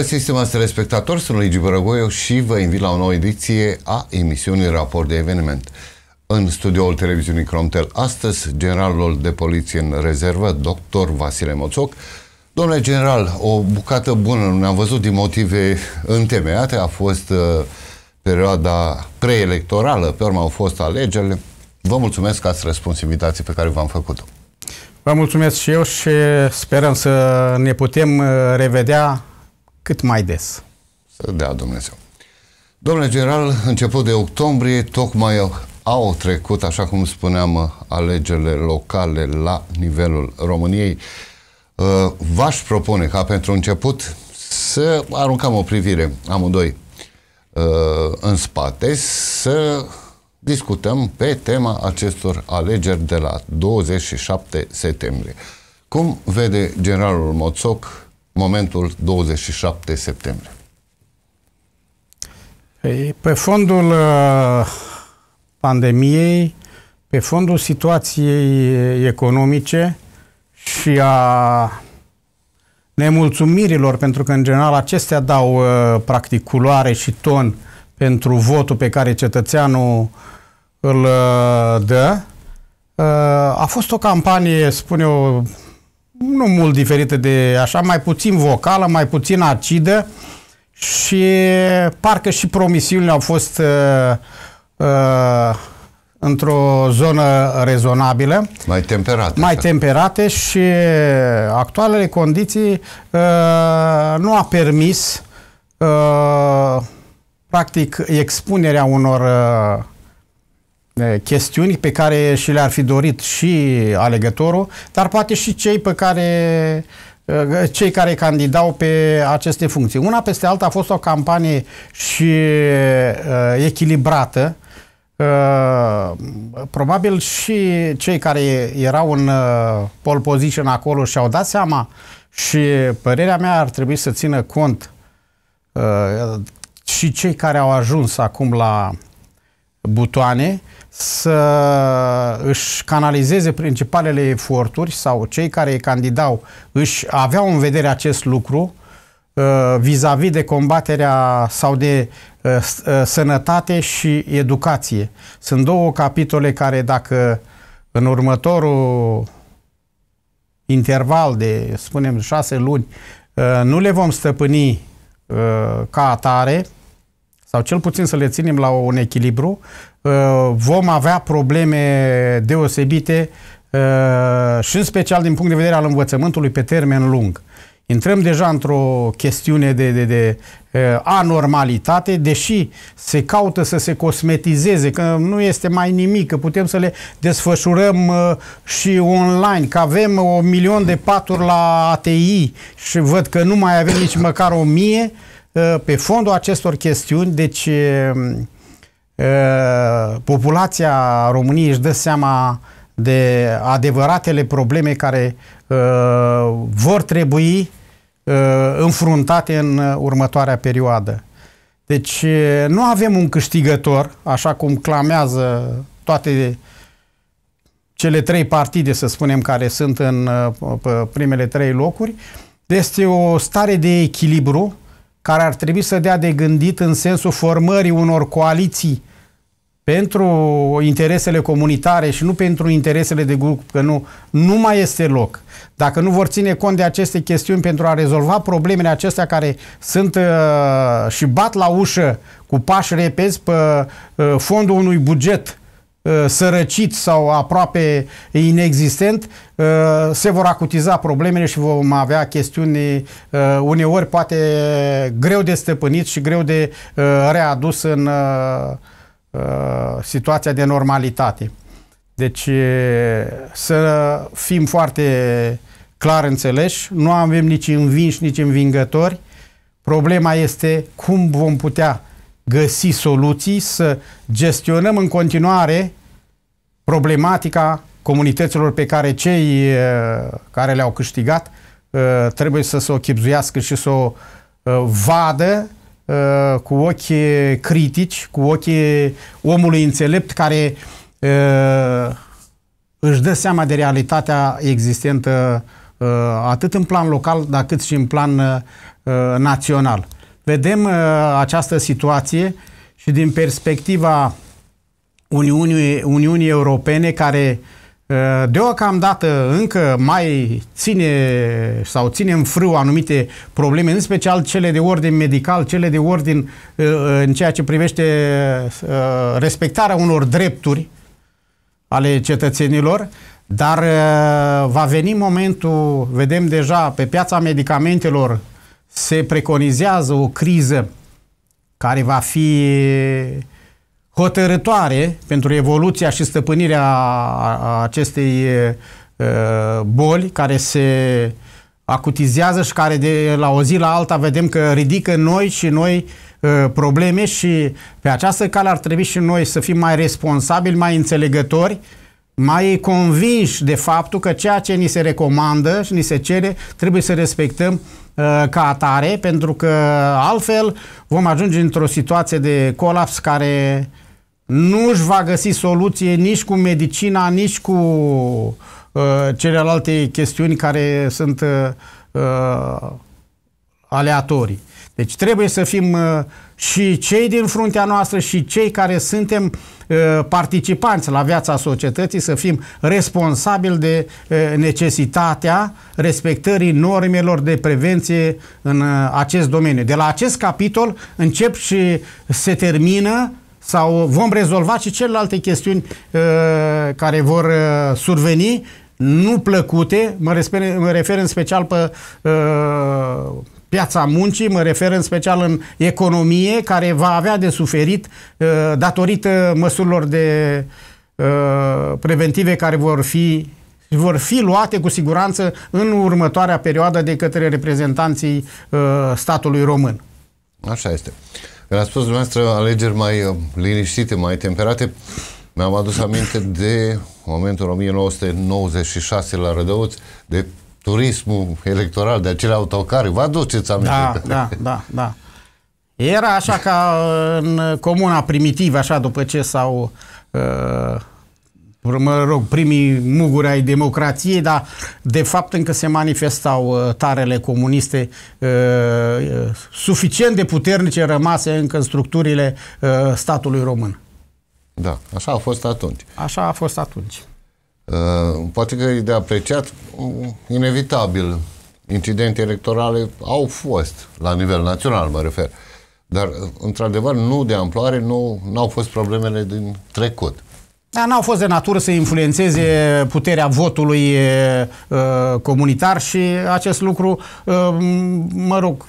găsit, stimați respectatori, sunt Luigi Bărăgoiu și vă invit la o nouă ediție a emisiunii Raport de Eveniment. În studioul televiziunii Cromtel astăzi, generalul de poliție în rezervă, dr. Vasile Moțoc. Domnule general, o bucată bună, nu ne-am văzut din motive întemeiate, a fost uh, perioada preelectorală, pe urmă au fost alegerile. Vă mulțumesc că ați răspuns invitații pe care v-am făcut-o. Vă mulțumesc și eu și sperăm să ne putem uh, revedea cât mai des. Să dea Dumnezeu. Domnule general, început de octombrie, tocmai au trecut, așa cum spuneam, alegerile locale la nivelul României. Uh, v-aș propune ca pentru început să aruncăm o privire amândoi uh, în spate, să discutăm pe tema acestor alegeri de la 27 septembrie. Cum vede generalul Moțoc momentul 27 septembrie. Păi, pe fondul uh, pandemiei, pe fondul situației economice și a nemulțumirilor, pentru că în general acestea dau uh, practic culoare și ton pentru votul pe care cetățeanul îl uh, dă, a fost o campanie, spun eu, nu mult diferită de așa, mai puțin vocală, mai puțin acidă și parcă și promisiunile au fost uh, uh, într-o zonă rezonabilă. Mai temperate. Mai temperate și actualele condiții uh, nu a permis uh, practic expunerea unor uh, chestiuni pe care și le-ar fi dorit și alegătorul, dar poate și cei pe care cei care candidau pe aceste funcții. Una peste alta a fost o campanie și uh, echilibrată. Uh, probabil și cei care erau în uh, pole position acolo și-au dat seama și părerea mea ar trebui să țină cont uh, și cei care au ajuns acum la butoane să își canalizeze principalele eforturi sau cei care îi candidau își aveau în vedere acest lucru uh, vis-a-vis -vis de combaterea sau de uh, uh, sănătate și educație. Sunt două capitole care dacă în următorul interval de, spunem, șase luni, nu le vom stăpâni ca atare, sau cel puțin să le ținem la un echilibru, uh, vom avea probleme deosebite uh, și în special din punct de vedere al învățământului pe termen lung. Intrăm deja într-o chestiune de, de, de uh, anormalitate, deși se caută să se cosmetizeze, că nu este mai nimic, că putem să le desfășurăm și online, că avem o milion de paturi la ATI și văd că nu mai avem nici măcar o mie, Uh, pe fondul acestor chestiuni, deci uh, uh, populația României își dă seama de adevăratele probleme care vor trebui înfruntate în următoarea perioadă. Deci nu avem un câștigător, așa cum clamează toate cele trei partide, să spunem, care sunt în primele trei locuri. Este o stare de echilibru uh, care ar trebui să dea de gândit în sensul formării unor coaliții pentru interesele comunitare și nu pentru interesele de grup, că nu, nu mai este loc. Dacă nu vor ține cont de aceste chestiuni pentru a rezolva problemele acestea care sunt uh, și bat la ușă cu pași repezi pe uh, fondul unui buget Uh, sărăcit sau aproape inexistent, uh, se vor acutiza problemele și vom avea chestiuni uh, uneori poate greu de stăpânit și greu de readus în situația de normalitate. Deci să fim foarte clar înțeleși, nu avem nici învinși, nici învingători. Problema este cum vom putea găsi soluții, să gestionăm în continuare problematica comunităților pe care cei uh, care le-au câștigat uh, trebuie să se o chipzuiască și să o uh, vadă cu ochi critici, cu ochi omului înțelept care își dă seama de realitatea existentă atât în plan local, dar cât și în plan național. Vedem uh, această situație și din perspectiva Uniunii, Uniunii Europene care uh, deocamdată încă mai ține sau ține în frâu anumite probleme, în special cele de ordin medical, cele de ordin uh, în ceea ce privește respectarea unor drepturi ale cetățenilor, dar va veni momentul, vedem deja pe piața medicamentelor se preconizează o criză care va fi hotărătoare pentru evoluția și stăpânirea acestei boli care se acutizează și care de la o zi la alta vedem că ridică noi și noi probleme și pe această cale ar trebui și noi să fim mai responsabili, mai înțelegători mai convinși de faptul că ceea ce ni se recomandă și ni se cere trebuie să respectăm uh, ca atare, pentru că altfel vom ajunge într-o situație de colaps care nu își va găsi soluție nici cu medicina, nici cu uh, celelalte chestiuni care sunt uh, uh aleatorii. Deci trebuie să fim uh, și cei din fruntea noastră și cei care suntem uh, participanți la viața societății să fim responsabili de uh, necesitatea respectării normelor de prevenție în acest domeniu. De la acest capitol încep și se termină sau vom rezolva și celelalte chestiuni care vor surveni nu plăcute, mă refer, mă refer în special pe uh, piața muncii, mă refer în special în economie, care va avea de suferit uh, datorită măsurilor de uh, preventive care vor fi vor fi luate cu siguranță în următoarea perioadă de către reprezentanții uh, statului român. Așa este. Când a spus dumneavoastră alegeri mai uh, liniștite, mai temperate, mi-am adus aminte de momentul 1996 la Rădăuți, de turismul electoral de acele autocare. Vă aduceți aminte? Da, da, da, da. Era așa ca uh, în comuna primitivă, așa după ce s-au uh, mă rog, primii muguri ai democrației, dar de fapt încă se manifestau uh, tarele comuniste suficient de puternice rămase încă în structurile statului român. Da, așa a fost atunci. Așa a fost atunci. Uh, poate că e de apreciat, uh, inevitabil, incidente electorale au fost, la nivel național mă refer, dar, uh, într-adevăr, nu de amploare, nu au fost problemele din trecut. Dar n-au fost de natură să influențeze puterea votului uh, comunitar și acest lucru, uh, mă rog,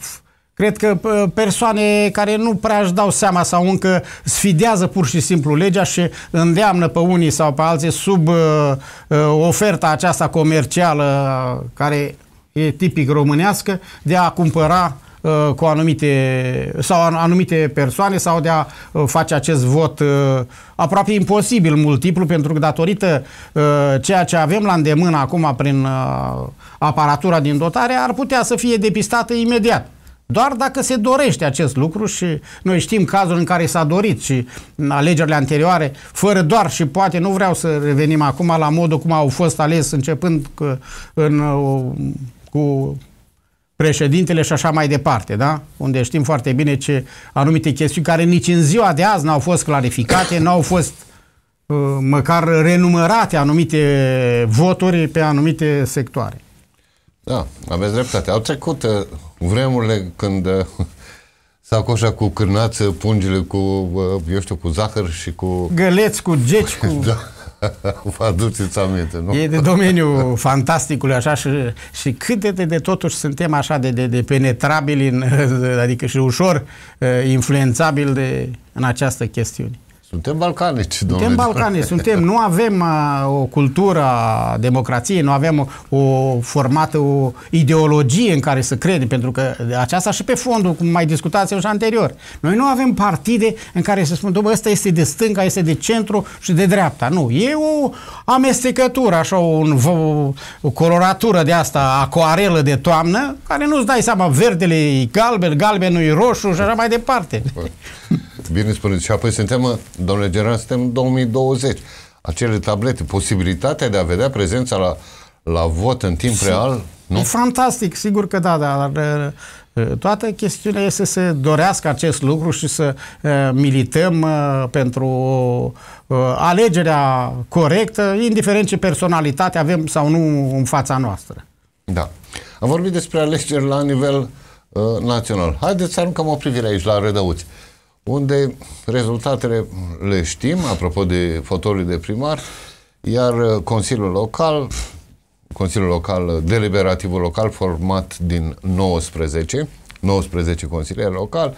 Cred că persoane care nu prea își dau seama sau încă sfidează pur și simplu legea și îndeamnă pe unii sau pe alții sub uh, uh oferta aceasta comercială care e tipic românească de a cumpăra uh, cu anumite sau anumite persoane sau de a uh, face acest vot uh, aproape imposibil multiplu pentru că datorită uh, ceea ce avem la îndemână acum prin aparatura din dotare ar putea să fie depistată imediat. Doar dacă se dorește acest lucru și noi știm cazul în care s-a dorit și în alegerile anterioare, fără doar și poate, nu vreau să revenim acum la modul cum au fost ales începând cu, în, cu președintele și așa mai departe, da? Unde știm foarte bine ce anumite chestiuni care nici în ziua de azi n-au fost clarificate, n-au fost uh, măcar renumărate anumite voturi pe anumite sectoare. Da, aveți dreptate. Au trecut uh, vremurile când uh, sacoșa cu cârnață, pungile cu, uh, eu știu, cu zahăr și cu... Găleți, cu geci, cu... da. Vă aduceți aminte, nu? E de domeniul fantasticului, așa, și, și cât de, de totuși suntem așa de, de, de penetrabili, în, adică și ușor uh, influențabili de, în această chestiune. Suntem balcanici, domnule. Suntem balcanici, suntem, nu avem uh, o cultură a democrației, nu avem o, o formată, o ideologie în care să credem, pentru că aceasta și pe fondul, cum mai discutați și anterior. Noi nu avem partide în care să spun, domnule, ăsta este de stânga, este de centru și de dreapta. Nu, e o amestecătură, așa, un, o, o coloratură de asta, acoarelă de toamnă, care nu-ți dai seama, verdele e galben, galbenul e roșu și așa mai departe. Bine spuneți. Și apoi suntem, domnule general, suntem în 2020. Acele tablete, posibilitatea de a vedea prezența la, la vot în timp real... Nu? E fantastic, sigur că da, dar uh, uh, toată chestiunea este să dorească acest lucru și să uh, milităm uh, pentru uh, alegerea corectă, indiferent ce personalitate avem sau nu în fața noastră. Da. Am vorbit despre alegeri la nivel uh, național. Haideți să aruncăm o privire aici la Rădăuți. Uh, unde rezultatele le știm, apropo de fotorii de primar, iar uh, Consiliul Local, Consiliul Local, uh, Deliberativul Local, format din 19, 19 consilieri local,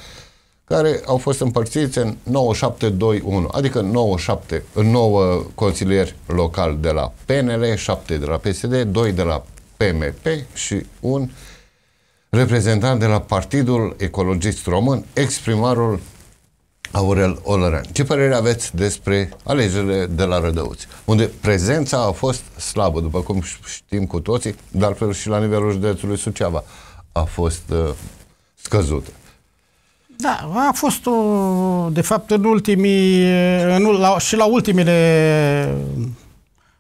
care au fost împărțiți în 9721, adică 9, 7, 9 consilieri locali de la PNL, 7 de la PSD, 2 de la PMP și un reprezentant de la Partidul Ecologist Român, exprimarul Aurel Olăran. Ce părere aveți despre alegerile de la Rădăuți, unde prezența a fost slabă, după cum știm cu toții, dar fel și la nivelul județului Suceava a fost uh, scăzută? Da, a fost, uh, de fapt, în ultimii, în, la, și la ultimele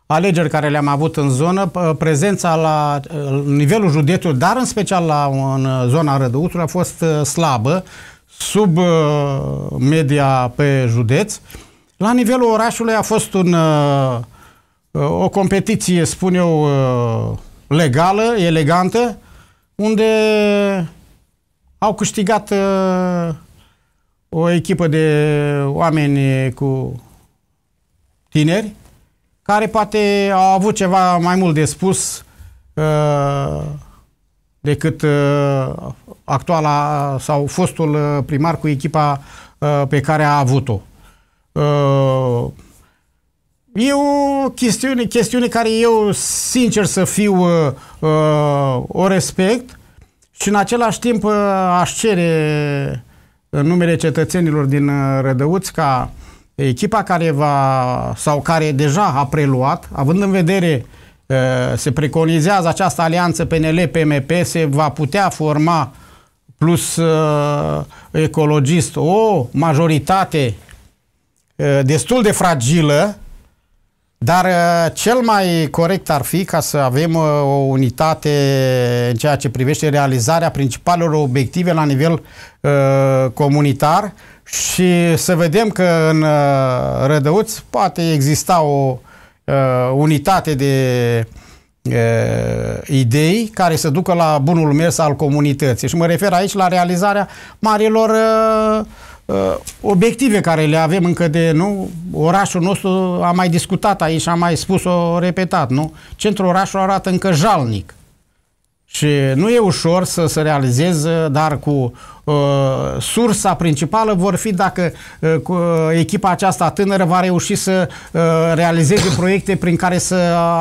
alegeri care le-am avut în zonă, prezența la uh, nivelul județului, dar în special la, în zona Rădăuțului, a fost uh, slabă sub uh, media pe județ. La nivelul orașului a fost un, uh, uh, o competiție, spun eu, legală, elegantă, unde au câștigat o echipă de oameni cu tineri care poate au avut ceva mai mult de spus decât uh, actuala sau fostul uh, primar cu echipa uh, pe care a avut-o. Uh, e o chestiune, chestiune care eu, sincer să fiu, uh, uh, o respect și în același timp uh, aș cere în numele cetățenilor din uh, Rădăuț ca echipa care va sau care deja a preluat, având în vedere uh, Eh, se preconizează această alianță PNL-PMP, se va putea forma plus eh, ecologist o majoritate eh, destul de fragilă, dar cel mai corect ar fi ca să avem o unitate în ceea ce privește realizarea principalelor obiective la nivel comunitar și să vedem că în Rădăuți poate exista o uh, unitate de uh, idei care să ducă la bunul mers al comunității. Și mă refer aici la realizarea marilor uh, uh, obiective care le avem încă de, nu? Orașul nostru a mai discutat aici, am mai spus-o repetat, nu? Centrul orașului arată încă jalnic. Și nu e ușor să se realizeze, dar cu uh, sursa principală vor fi dacă uh, cu, uh, echipa aceasta tânără va reuși să uh, realizeze proiecte prin care să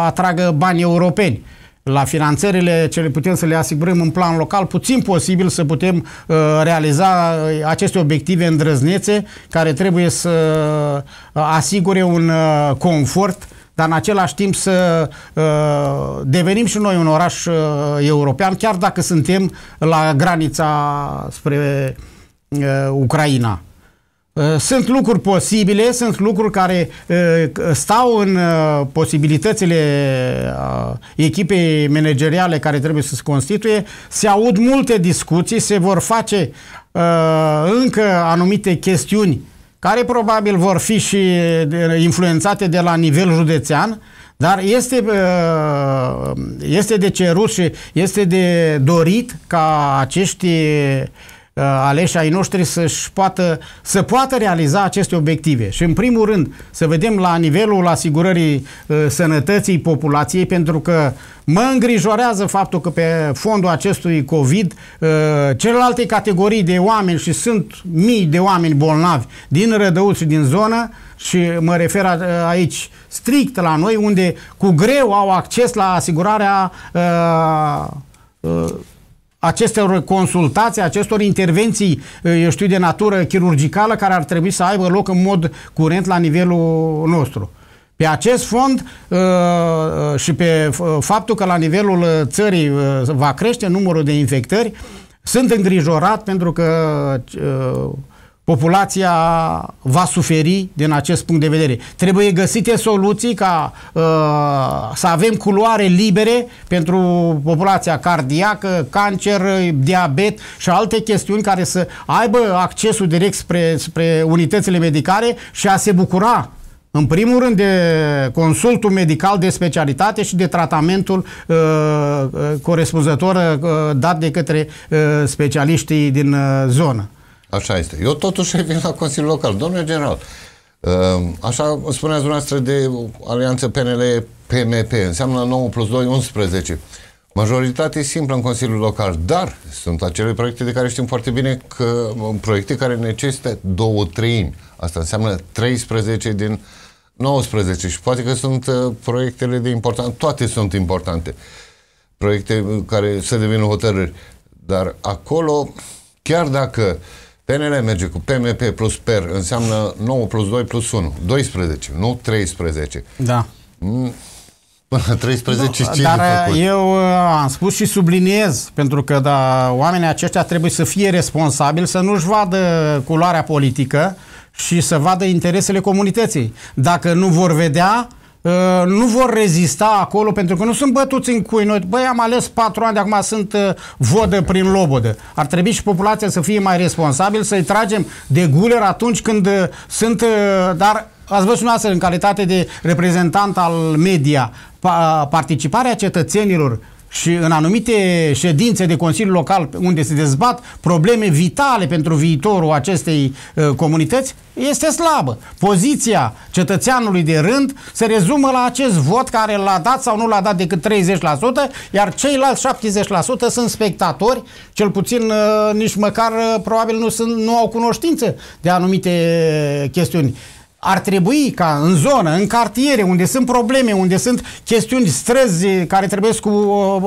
atragă bani europeni. La finanțările ce le putem să le asigurăm în plan local, puțin posibil să putem uh, realiza uh, aceste obiective îndrăznețe care trebuie să uh, asigure un uh, confort uh, dar în același timp să uh, devenim și noi un oraș uh, european, chiar dacă suntem la granița spre uh, Ucraina. Uh, sunt lucruri posibile, sunt lucruri care uh, stau în uh, posibilitățile echipei manageriale care trebuie să se constituie. Se aud multe discuții, se vor face încă anumite chestiuni care probabil vor fi și influențate de la nivel județean, dar este, uh, este de cerut și este de dorit ca acești Uh, aleși ai noștri să-și poată, să poată realiza aceste obiective. Și în primul rând să vedem la nivelul asigurării uh, sănătății populației, pentru că mă îngrijorează faptul că pe fondul acestui COVID uh, celelalte categorii de oameni și sunt mii de oameni bolnavi din Rădăuți și din zonă și mă refer aici strict la noi unde cu greu au acces la asigurarea uh, uh, acestor consultații, acestor intervenții, eh, eu știu, de natură chirurgicală care ar trebui să aibă loc în mod curent la nivelul nostru. Pe acest fond eh, eh, și pe faptul că la nivelul țării va crește numărul de infectări, sunt îngrijorat pentru că populația va suferi din acest punct de vedere. Trebuie găsite soluții ca uh, să avem culoare libere pentru populația cardiacă, cancer, diabet și alte chestiuni care să aibă accesul direct spre, spre unitățile medicale și a se bucura în primul rând de consultul medical de specialitate și de tratamentul uh, uh corespunzător uh, dat de către uh, specialiștii din uh, zonă. Așa este. Eu totuși vin la Consiliul Local. Domnule general, um, așa spuneați dumneavoastră de alianță PNL-PMP. Înseamnă 9 plus 2, 11. Majoritate simplă în Consiliul Local, dar sunt acele proiecte de care știm foarte bine că um, proiecte care necesită două treimi. Asta înseamnă 13 din 19 și poate că sunt uh, proiectele de important, toate sunt importante. Proiecte uh, care să devină hotărâri. Dar acolo, chiar dacă uh, PNL merge cu PMP plus PER, înseamnă 9 plus 2 plus 1, 12, nu 13. Da. Mm. Până 13 da, ce Dar eu uh, am spus și subliniez, pentru că da, oamenii aceștia trebuie să fie responsabili, să nu-și vadă culoarea politică și să vadă interesele comunității. Dacă nu vor vedea, Uh, nu vor rezista acolo pentru că nu sunt bătuți în cui. Noi, băi, am ales patru ani, de acum sunt uh, vodă prin lobodă. Ar trebui și populația să fie mai responsabil, să-i tragem de guler atunci când uh, sunt... Uh, dar ați văzut noastră în calitate de reprezentant al media, uh, participarea cetățenilor și în anumite ședințe de Consiliu Local unde se dezbat probleme vitale pentru viitorul acestei uh, comunități, este slabă. Poziția cetățeanului de rând se rezumă la acest vot care l-a dat sau nu l-a dat decât 30%, iar ceilalți 70% sunt spectatori, cel puțin uh, nici măcar uh, probabil nu, sunt, nu au cunoștință de anumite chestiuni ar trebui ca în zonă, în cartiere, unde sunt probleme, unde sunt chestiuni străzi care trebuie cu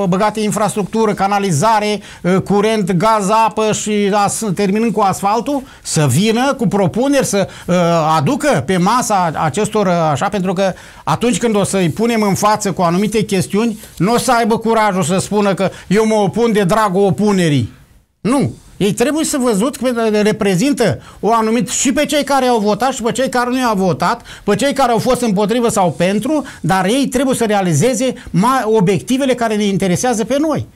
băgate infrastructură, canalizare, ă, curent, gaz, apă și da, terminând cu asfaltul, să vină cu propuneri, să ă, aducă pe masa acestor așa, pentru că atunci când o să-i punem în față cu anumite chestiuni, nu o să aibă curajul să spună că eu mă opun de dragul opunerii. Nu, ei trebuie să văzut că reprezintă o anumit și pe cei care au votat și pe cei care nu au votat, pe cei care au fost împotrivă sau pentru, dar ei trebuie să realizeze obiectivele care ne interesează pe noi.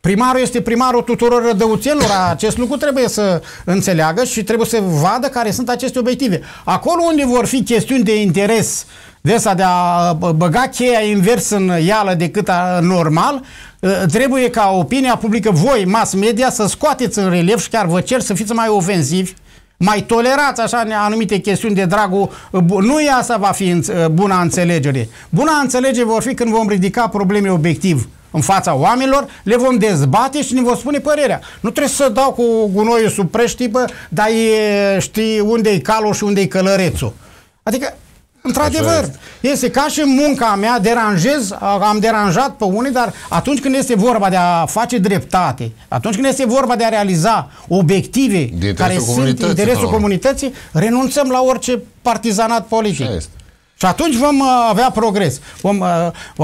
Primarul este primarul tuturor rădăuțelor. Acest lucru trebuie să înțeleagă și trebuie să vadă care sunt aceste obiective. Acolo unde vor fi chestiuni de interes de asta de a băga cheia invers în ială decât a, normal, ă, trebuie ca opinia publică, voi, mass media, să scoateți în relief și chiar vă cer să fiți mai ofensivi mai tolerați așa anumite chestiuni de dragul, ă, nu e asta va fi ă, buna înțelegere. Buna înțelegere vor fi când vom ridica probleme obiectiv în fața oamenilor, le vom dezbate și ne vom spune părerea. Nu trebuie să dau cu gunoiul sub preștipă, dar e, știi unde e calul și unde e călărețul. Adică, într-adevăr, este ca și munca mea, deranjez, am deranjat pe unii, dar atunci când este vorba de a face dreptate, atunci când este vorba de a realiza obiective de care sunt interesul comunității, renunțăm la orice partizanat politic. Așa este. Și atunci vom uh, avea progres, uh, vom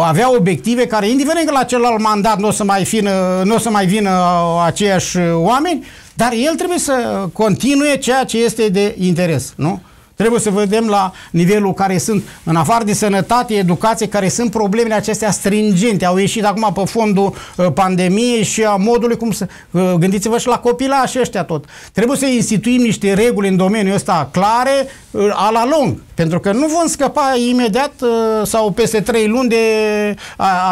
avea obiective care, indiferent că la celălalt mandat nu o să mai, fină, uh, nu o să mai vină aceiași oameni, dar el trebuie să continue ceea ce este de interes, nu? Trebuie să vedem la nivelul care sunt, în afară de sănătate, educație, care sunt problemele acestea stringente. Au ieșit acum pe fondul uh, pandemiei și a modului cum să... Uh, gândiți-vă și la și ăștia tot. Trebuie să instituim niște reguli în domeniul ăsta clare, uh, a la lung. Pentru că nu vom scăpa imediat sau peste trei luni de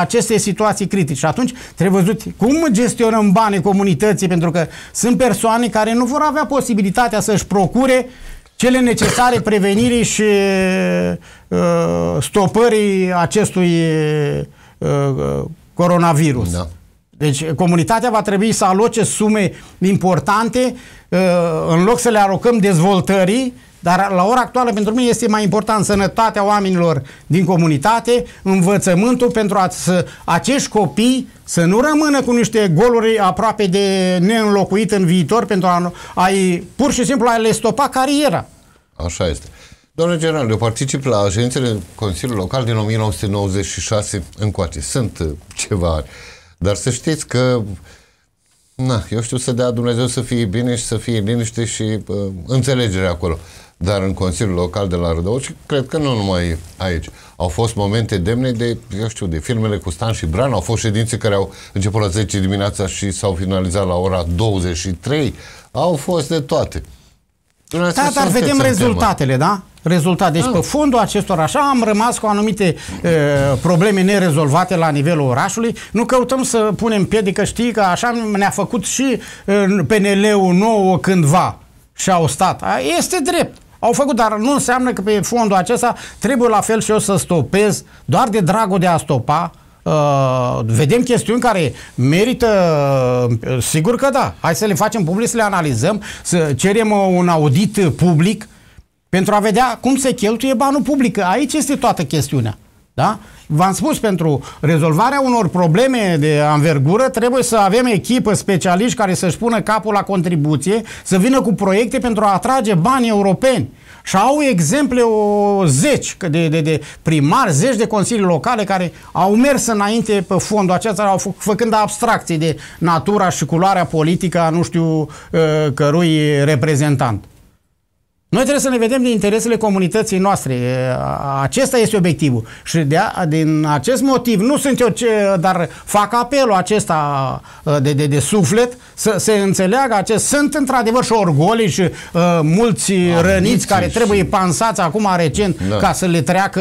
aceste situații critice. Și atunci trebuie văzut cum gestionăm banii comunității, pentru că sunt persoane care nu vor avea posibilitatea să-și procure uh, cele necesare prevenirii și uh, stopării acestui uh, uh, coronavirus. Da. Deci comunitatea va trebui să aloce sume importante uh, în loc să le alocăm dezvoltării, dar la ora actuală pentru mine este mai important sănătatea oamenilor din comunitate, învățământul pentru a să acești copii să nu rămână cu niște goluri aproape de neînlocuit în viitor pentru a, a pur și simplu a le stopa cariera. Așa este. Domnule general, eu particip la ședințele Consiliului Local din 1996 încoace. Sunt uh, ceva ani. Dar să știți că na, eu știu să dea Dumnezeu să fie bine și să fie liniște și uh, înțelegere acolo. Dar în Consiliul Local de la Rădău și cred că nu numai aici. Au fost momente demne de, eu știu, de filmele cu Stan și Bran. Au fost ședințe care au început la 10 dimineața și s-au finalizat la ora 23. Au fost de toate. Da, dar vedem rezultatele, da? Rezultat. Deci, pe ah. fundul acestor așa, am rămas cu anumite e, probleme nerezolvate la nivelul orașului. Nu căutăm să punem piedică, știi, că așa ne-a făcut și PNL-ul nou cândva și au stat. Este drept. Au făcut, dar nu înseamnă că pe fondul acesta trebuie la fel și eu să stopez, doar de dragul de a stopa, Uh, vedem chestiuni care merită, uh, sigur că da, hai să le facem public, să le analizăm, să cerem uh, un audit public pentru a vedea cum se cheltuie banul public. Aici este toată chestiunea. Da? V-am spus, pentru rezolvarea unor probleme de anvergură trebuie să avem echipă, specialiști care să-și pună capul la contribuție, să vină cu proiecte pentru a atrage bani europeni. Și au exemple o zeci de, de, de primari, zeci de consilii locale care au mers înainte pe fondul acesta, au fă, făcând abstracții de natura și culoarea politică a nu știu uh, cărui reprezentant. Noi trebuie să ne vedem de interesele comunității noastre. Acesta este obiectivul. Și de, a, din acest motiv, nu sunt eu ce, dar fac apelul acesta de, de, de suflet să se înțeleagă acest. Sunt într-adevăr și orgolii și uh, mulți Amiții răniți care și... trebuie pansați acum recent da. ca să le treacă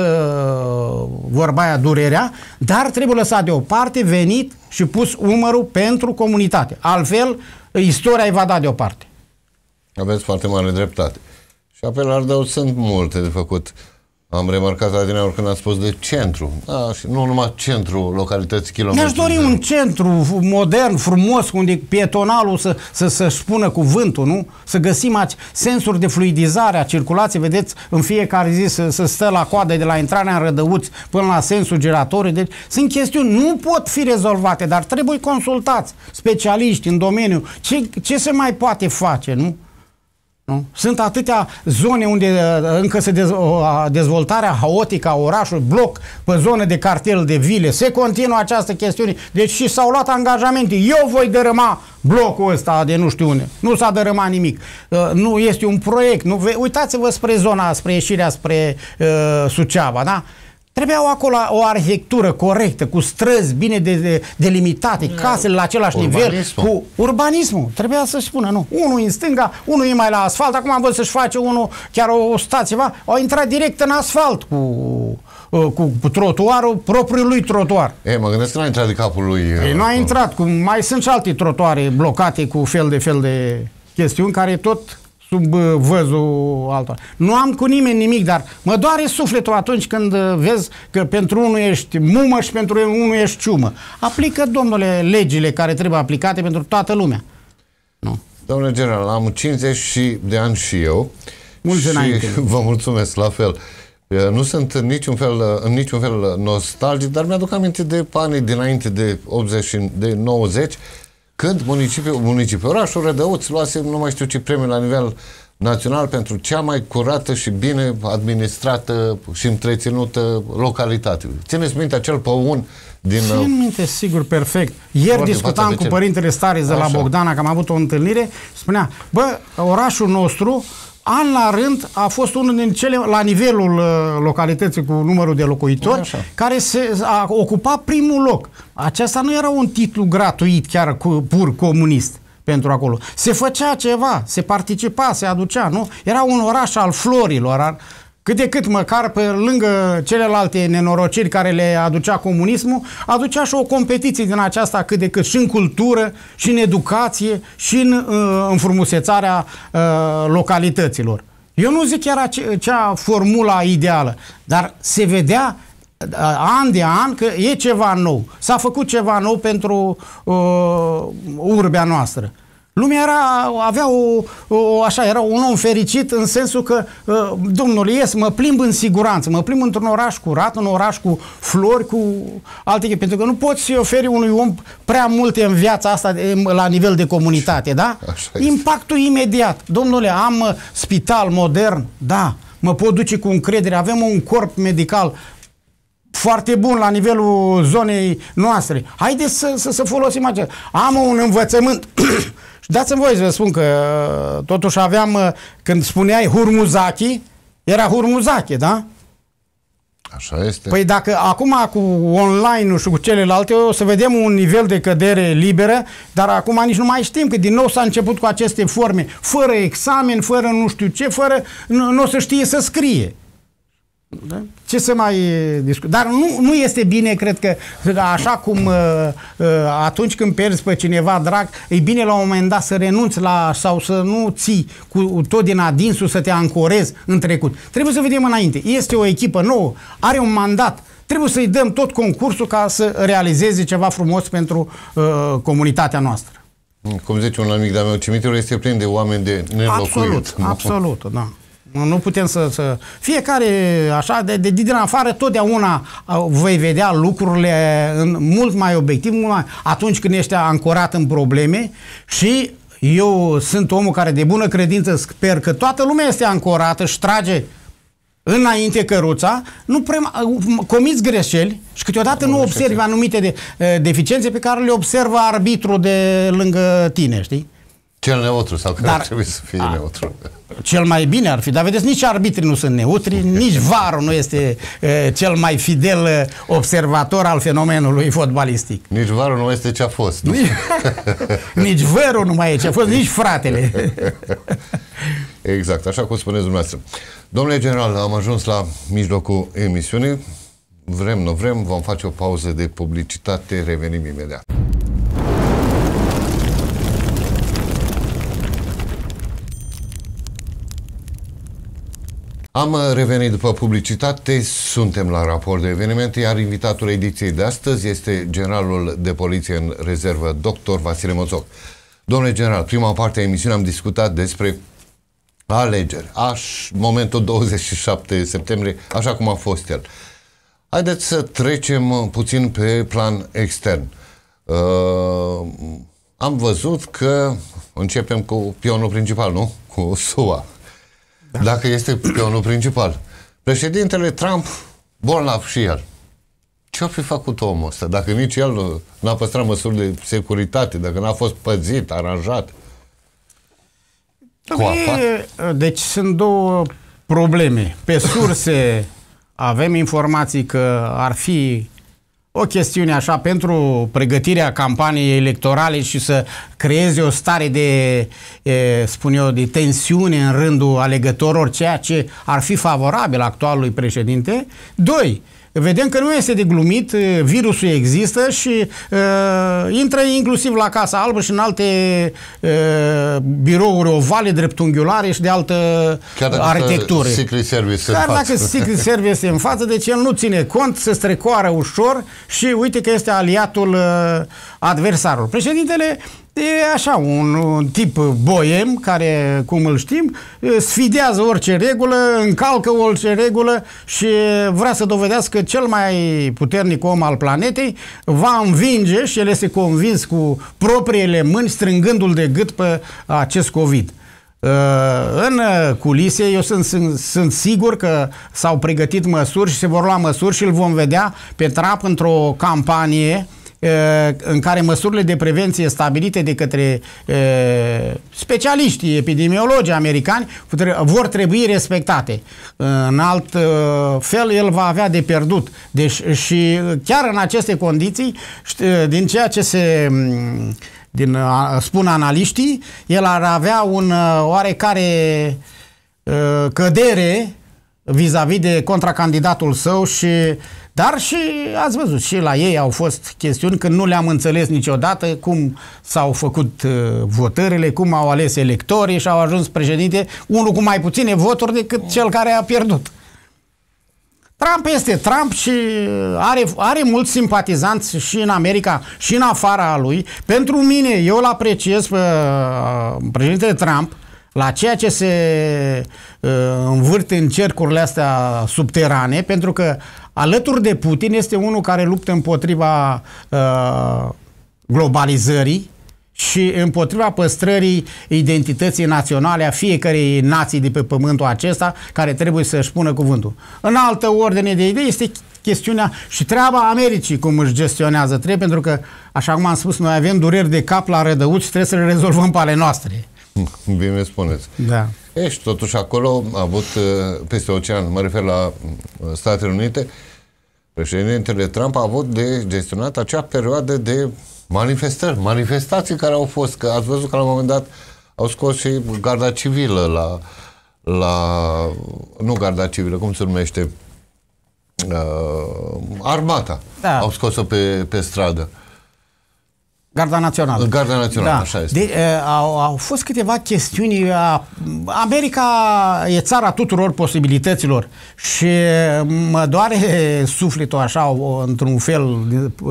vorba aia durerea, dar trebuie lăsat deoparte, venit și pus umărul pentru comunitate. Altfel, istoria îi va da deoparte. Aveți foarte mare dreptate. Și apel Ardău sunt multe de făcut. Am remarcat adineaur când ați spus de centru. Da, și nu numai centru localității kilometri. Mi-aș dori un centru modern, frumos, unde pietonalul să, să, să spună cuvântul, nu? Să găsim sensuri de fluidizare a circulației, vedeți, în fiecare zi să, să stă la coadă de la intrarea în rădăuți până la sensul giratoriu. Deci sunt chestiuni, nu pot fi rezolvate, dar trebuie consultați specialiști în domeniu. Ce, ce se mai poate face, nu? Nu? Sunt atâtea zone unde uh, încă se dez, dezvoltarea haotică a orașului, bloc pe zonă de cartel de vile, se continuă această chestiune. Deci și s-au luat angajamente. Eu voi dărâma blocul ăsta de nu știu unde. Nu s-a dărâmat nimic. Uh, nu este un proiect. Nu... Uitați-vă spre zona, spre ieșirea spre uh, Suceava, da? Trebuiau acolo o arhitectură corectă, cu străzi bine de, de, delimitate, da. case la același urbanismul. nivel, cu urbanismul. Trebuia să spună, nu. Unul în stânga, unul e mai la asfalt. Acum am văzut să-și face unul, chiar o, o stație, va, au intrat direct în asfalt cu, uh, cu, cu trotuarul, propriul lui trotuar. E, mă gândesc că n-a intrat de capul lui. E, nu a intrat, cum mai sunt și alte trotuare blocate cu fel de fel de chestiuni care tot sub văzul altora. Nu am cu nimeni nimic, dar mă doare sufletul atunci când uh, vezi că pentru unul ești mumă și pentru unul ești ciumă. Aplică, domnule, legile care trebuie aplicate pentru toată lumea. Nu. Domnule general, am 50 și de ani și eu. Mulți și vă mulțumesc la fel. Uh, nu sunt în niciun fel, uh, în niciun fel nostalgic, dar mi-aduc aminte de panii dinainte de 80 și de 90 când municipiul, municipiul orașul Rădăuți luase nu mai știu ce premiu la nivel național pentru cea mai curată și bine administrată și întreținută localitate. Țineți minte acel păun din... Țin uh, minte, sigur, perfect. Ieri discutam cu părintele Stariz de la Bogdana, că am avut o întâlnire, spunea, bă, orașul nostru an la rând a fost unul din cele, la nivelul uh, localității cu numărul de locuitori, Așa. care se, a ocupat primul loc. Aceasta nu era un titlu gratuit, chiar cu, pur comunist pentru acolo. Se făcea ceva, se participa, se aducea, nu? Era un oraș al florilor, al, cât de cât măcar pe lângă celelalte nenorociri care le aducea comunismul, aducea și o competiție din aceasta cât de cât și în cultură, și în educație, și în uh, înfrumusețarea uh, localităților. Eu nu zic era cea formula ideală, dar se vedea uh, an de an că e ceva nou. S-a făcut ceva nou pentru uh, urbea noastră. Lumea era, avea o, o, așa, era un om fericit în sensul că, ă, domnul, ies, mă plimb în siguranță, mă plimb într-un oraș curat, un oraș cu flori, cu alte pentru că nu poți să-i oferi unui om prea multe în viața asta la nivel de comunitate, da? Așa Impactul este. imediat. Domnule, am ă, spital modern, da, mă pot duce cu încredere, avem un corp medical foarte bun la nivelul zonei noastre. Haideți să, să, să folosim acest. Am un învățământ Și dați-mi voie să vă spun că uh, totuși aveam, uh, când spuneai Hurmuzaki, era Hurmuzaki, da? Așa este. Păi dacă acum cu online-ul și cu celelalte o să vedem un nivel de cădere liberă, dar acum nici nu mai știm că din nou s-a început cu aceste forme, fără examen, fără nu știu ce, fără, nu, nu o să știe să scrie. Da? Ce să mai discut? Dar nu, nu este bine, cred că, așa cum uh, uh, atunci când pierzi pe cineva drag, e bine la un moment dat să renunți la sau să nu ții cu tot din adinsul să te ancorezi în trecut. Trebuie să vedem înainte. Este o echipă nouă, are un mandat, trebuie să-i dăm tot concursul ca să realizeze ceva frumos pentru uh, comunitatea noastră. Cum zice un amic de-a meu, cimitirul este plin de oameni de nelocuit. Absolut, absolut, da. Nu putem să... să... Fiecare, așa, de, de, din afară, totdeauna uh, vei vedea lucrurile în mult mai obiectiv, mult mai, atunci când ești ancorat în probleme și eu sunt omul care de bună credință sper că toată lumea este ancorată și trage înainte căruța, nu prea, uh, comiți greșeli și câteodată nu observi anumite de, uh, deficiențe pe care le observă arbitru de lângă tine, știi? Cel neutru sau care Dar, ar trebui să fie a, neutru. Cel mai bine ar fi. Dar vedeți, nici arbitrii nu sunt neutri, nici varul nu este e, cel mai fidel observator al fenomenului fotbalistic. Nici varul nu este ce a fost. Nu? Nici, nici nu mai e ce a fost, nici fratele. exact, așa cum spuneți dumneavoastră. Domnule general, am ajuns la mijlocul emisiunii. Vrem, nu vrem, vom face o pauză de publicitate, revenim imediat. Am uh, revenit după publicitate, suntem la raport de evenimente, iar invitatul ediției de astăzi este generalul de poliție în rezervă, dr. Vasile Mozoc. Domnule general, prima parte a emisiunii am discutat despre alegeri, aș, momentul 27 septembrie, așa cum a fost el. Haideți să trecem uh, puțin pe plan extern. Uh, am văzut că începem cu pionul principal, nu? Cu SUA. Da. dacă este pionul principal. Președintele Trump, bolnav și el. ce a fi făcut omul ăsta? Dacă nici el n-a păstrat măsuri de securitate, dacă n-a fost păzit, aranjat. E, deci sunt două probleme. Pe surse avem informații că ar fi o chestiune așa pentru pregătirea campaniei electorale și să creeze o stare de, e, spun eu, de tensiune în rândul alegătorilor, ceea ce ar fi favorabil actualului președinte. Doi, Vedem că nu este de glumit, virusul există și uh, intră inclusiv la Casa Albă și în alte uh, birouri ovale, dreptunghiulare și de altă Chiar dacă arhitectură. Secret Service Chiar în dacă față. Secret Service este în față, deci el nu ține cont, se strecoară ușor și uite că este aliatul uh, adversarul. Președintele e așa, un tip boem, care, cum îl știm, sfidează orice regulă, încalcă orice regulă și vrea să dovedească că cel mai puternic om al planetei va învinge și el este convins cu propriile mâini, strângându-l de gât pe acest COVID. În culise, eu sunt, sunt, sunt sigur că s-au pregătit măsuri și se vor lua măsuri și îl vom vedea pe trap într-o campanie uh, în care măsurile de prevenție stabilite de către specialiștii epidemiologi americani vor trebui respectate. În alt fel, el va avea de pierdut. Deci, și chiar în aceste condiții, din ceea ce se din, spun analiștii, el ar avea un oarecare cădere vis-a-vis de contracandidatul său și dar și ați văzut și la ei au fost chestiuni când nu le-am înțeles niciodată cum s-au făcut uh, votările, cum au ales electorii și au ajuns președinte, unul cu mai puține voturi decât cel care a pierdut. Trump este Trump și are, are mulți simpatizanți și în America și în afara lui. Pentru mine, eu îl apreciez pe uh, președintele Trump la ceea ce se uh, învârte în cercurile astea subterane, pentru că alături de Putin este unul care luptă împotriva uh, globalizării și împotriva păstrării identității naționale a fiecărei nații de pe pământul acesta care trebuie să-și pună cuvântul. În altă ordine de idei este chestiunea și treaba Americii cum își gestionează trebuie pentru că, așa cum am spus, noi avem dureri de cap la rădăuți și trebuie să le rezolvăm pe ale noastre bine spuneți. Da. Ești totuși acolo, a avut uh, peste ocean, mă refer la uh, Statele Unite, președintele Trump a avut de gestionat acea perioadă de manifestări, manifestații care au fost, că ați văzut că la un moment dat au scos și garda civilă la, la nu garda civilă, cum se numește, uh, armata. Da. Au scos-o pe, pe stradă. Uh, Garda Națională. Garda Națională, da. așa este. De, uh, au, au fost câteva chestiuni. Uh, America e țara tuturor posibilităților și mă doare sufletul așa, într-un fel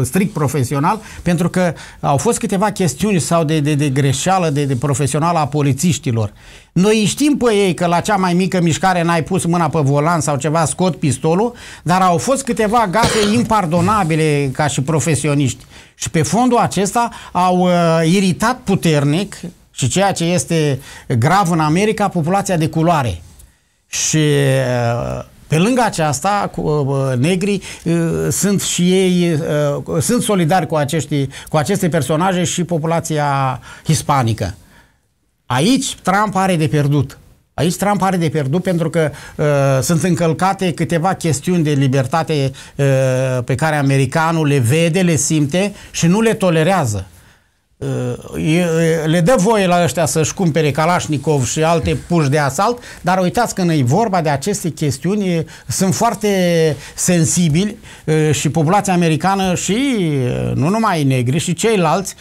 strict profesional, pentru că au fost câteva chestiuni sau de, de, de greșeală de, de profesională a polițiștilor. Noi știm pe ei că la cea mai mică mișcare n-ai pus mâna pe volan sau ceva, scot pistolul, dar au fost câteva gafe impardonabile ca și profesioniști. Și pe fondul acesta au uh, iritat puternic și ceea ce este grav în America, populația de culoare. Și uh, pe lângă aceasta, uh, negrii uh, sunt și ei, uh, sunt solidari cu, acești, cu aceste personaje și populația hispanică. Aici Trump are de pierdut. Aici Trump are de pierdut pentru că uh, sunt încălcate câteva chestiuni de libertate uh, pe care americanul le vede, le simte și nu le tolerează uh, le dă voie la ăștia să-și cumpere Kalashnikov și alte puși de asalt, dar uitați când e vorba de aceste chestiuni, sunt foarte sensibili uh, și populația americană și uh, nu numai negri și ceilalți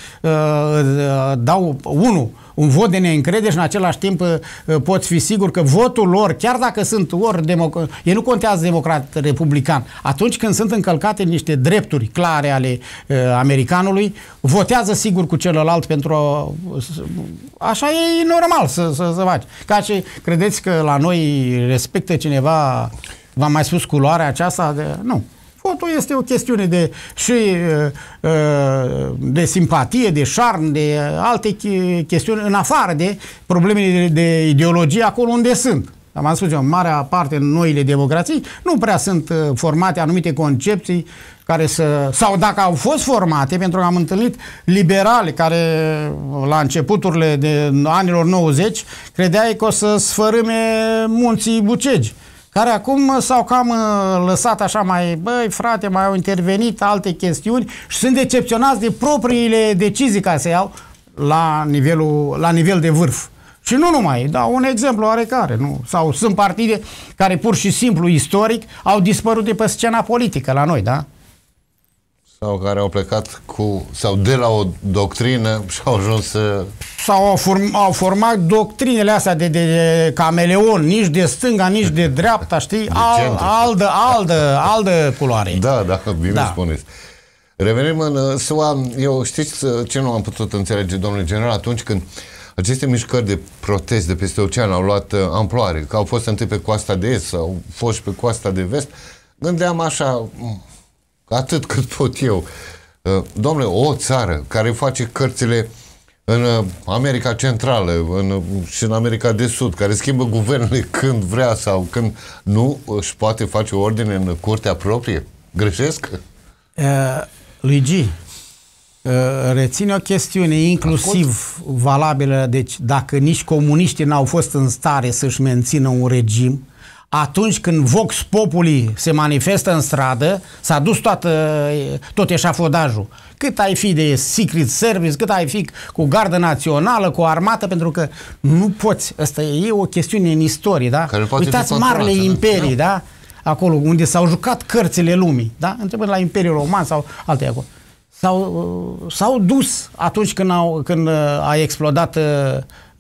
dau unul un vot de neîncredere și în același timp uh, uh, poți fi sigur că votul lor, chiar dacă sunt ori democ- ei nu contează democrat republican, atunci când sunt încălcate niște drepturi clare ale uh, americanului, votează sigur cu celălalt pentru a, așa e normal să, să, să faci. Ca și credeți că la noi respectă cineva V-am mai spus culoarea aceasta? De... Nu boicotul este o chestiune de și uh, uh, de simpatie, de șarm, de alte chestiuni în afară de problemele de, de ideologie acolo unde sunt. Am spus eu, marea parte în noile democrații nu prea sunt uh, formate anumite concepții care să, sau dacă au fost formate, pentru că am întâlnit liberali care la începuturile de anilor 90 credeai că o să sfărâme munții Bucegi care acum uh, s-au cam uh, lăsat așa mai, băi frate, mai au intervenit alte chestiuni și sunt decepționați de propriile decizii care se iau la, nivelul, la nivel de vârf. Și nu numai, da, un exemplu oarecare, nu? Sau sunt partide care pur și simplu istoric au dispărut de pe scena politică la noi, da? Sau care au plecat cu, sau de la o doctrină și au ajuns să sau au, form, au format doctrinele astea de, de, de cameleon, nici de stânga, nici de dreapta, știi? Al, aldă, aldă, aldă culoare. Da, da, bine da. spuneți. Revenim în uh, SUA. Eu știți uh, ce nu am putut înțelege, domnule general, atunci când aceste mișcări de protest de peste ocean au luat uh, amploare, că au fost întâi pe coasta de est, au fost pe coasta de vest, gândeam așa, mm, atât cât pot eu, domnule, o țară care face cărțile uh, în uh, America Centrală în, uh, și în America de Sud, care schimbă guvernele când vrea sau când nu își poate face ordine în curtea proprie? Greșesc? Uh, Luigi, uh, reține o chestiune inclusiv Ascult. valabilă, deci dacă nici comuniștii n-au fost în stare să-și mențină un regim, atunci când Vox Populi se manifestă în stradă, s-a dus toată, tot eșafodajul. Cât ai fi de Secret Service, cât ai fi cu gardă națională, cu armată, pentru că nu poți. Asta e o chestiune în istorie, da? Uitați marile da. imperii, da? Acolo unde s-au jucat cărțile lumii, da? Întrebând la Imperiul Roman sau alte acolo. S-au, uh, s-au dus atunci când, au, când uh, a explodat uh,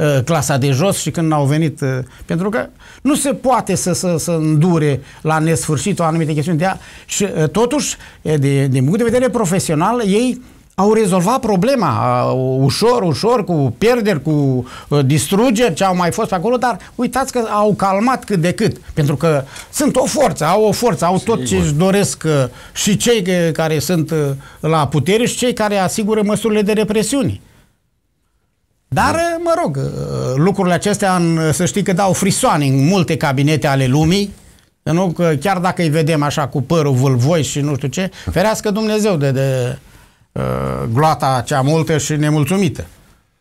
Uh, clasa de jos și când au venit, uh, pentru că nu se poate să, să, să îndure la nesfârșit o anumite chestiuni de a, și uh, totuși, de, din punct de vedere profesional, ei au rezolvat problema ușor, ușor, cu pierderi, cu distrugeri ce au mai fost pe acolo, dar uitați că au calmat cât de cât, pentru că sunt o forță, au o forță, au tot ce își doresc și cei care sunt la putere și cei care asigură măsurile de represiune. Dar, da. mă rog, uh, lucrurile acestea, în, uh, să știi că dau frisoane în multe cabinete ale lumii, nu, că chiar dacă îi vedem așa cu părul vâlvoi și nu știu ce, ferească Dumnezeu de, de uh, gloata cea multă și nemulțumită.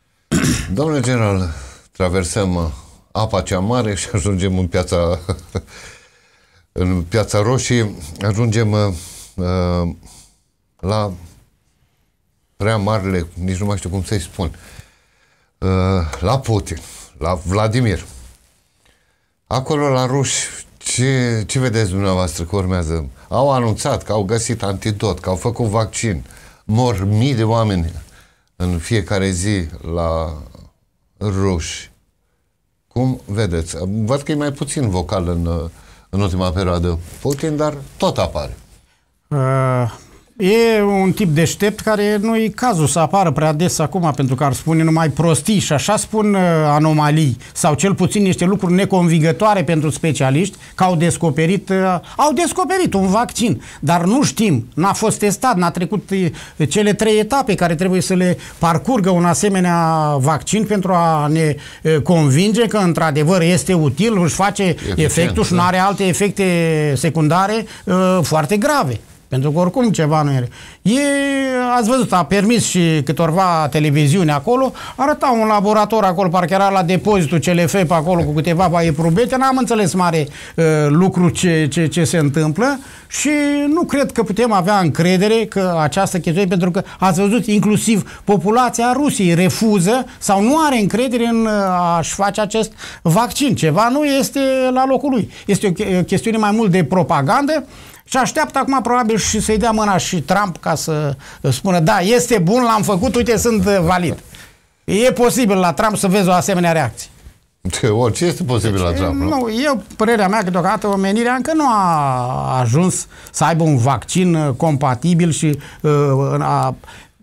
Domnule general, traversăm uh, apa cea mare și ajungem în piața în piața roșie, ajungem uh, la prea marile, nici nu mai știu cum să-i spun. Uh, Uh, la Putin, la Vladimir, acolo la ruși, ce, ce vedeți dumneavoastră că urmează? Au anunțat că au găsit antidot, că au făcut vaccin. Mor mii de oameni în fiecare zi la ruși. Cum vedeți? Văd că e mai puțin vocal în, în ultima perioadă Putin, dar tot apare. Uh, E un tip deștept care nu e cazul să apară prea des acum, pentru că ar spune numai prostii și așa spun uh, anomalii, sau cel puțin niște lucruri neconvingătoare pentru specialiști, că au descoperit, uh, au descoperit un vaccin, dar nu știm, n-a fost testat, n-a trecut uh, cele trei etape care trebuie să le parcurgă un asemenea vaccin pentru a ne convinge că într-adevăr este util, își face Eficient, efectul și da. nu are alte efecte secundare foarte grave. Pentru că oricum ceva nu e. e ați văzut, a permis și câtorva televiziune acolo, arăta un laborator acolo, parcă era la depozitul CLF pe acolo cu câteva baie probete, n-am înțeles mare uh, lucru ce, ce, ce se întâmplă și nu cred că putem avea încredere că această chestiune, pentru că ați văzut inclusiv populația Rusiei refuză sau nu are încredere în uh, a-și face acest vaccin. Ceva nu este la locul lui. Este o chestiune mai mult de propagandă și așteaptă acum probabil și să-i dea mâna și Trump ca să spună da, este bun, l-am făcut, uite, sunt uh, valid. E posibil la Trump să vezi o asemenea reacție. De orice este posibil deci, la Trump, nu? Eu, părerea mea, că deocamdată omenirea încă nu a ajuns să aibă un vaccin uh, compatibil și uh, a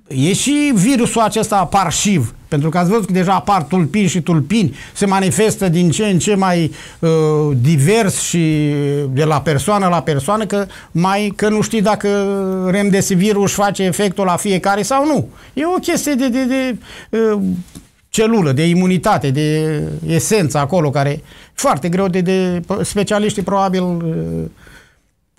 e și virusul acesta parșiv, pentru că ați văzut că deja apar tulpini și tulpini, se manifestă din ce în ce mai uh, divers și uh, de la persoană la persoană, că, mai, că nu știi dacă remdesivirul își face efectul la fiecare sau nu. E o chestie de, de, de uh, celulă, de imunitate, de esență acolo, care foarte greu de, de specialiștii probabil uh,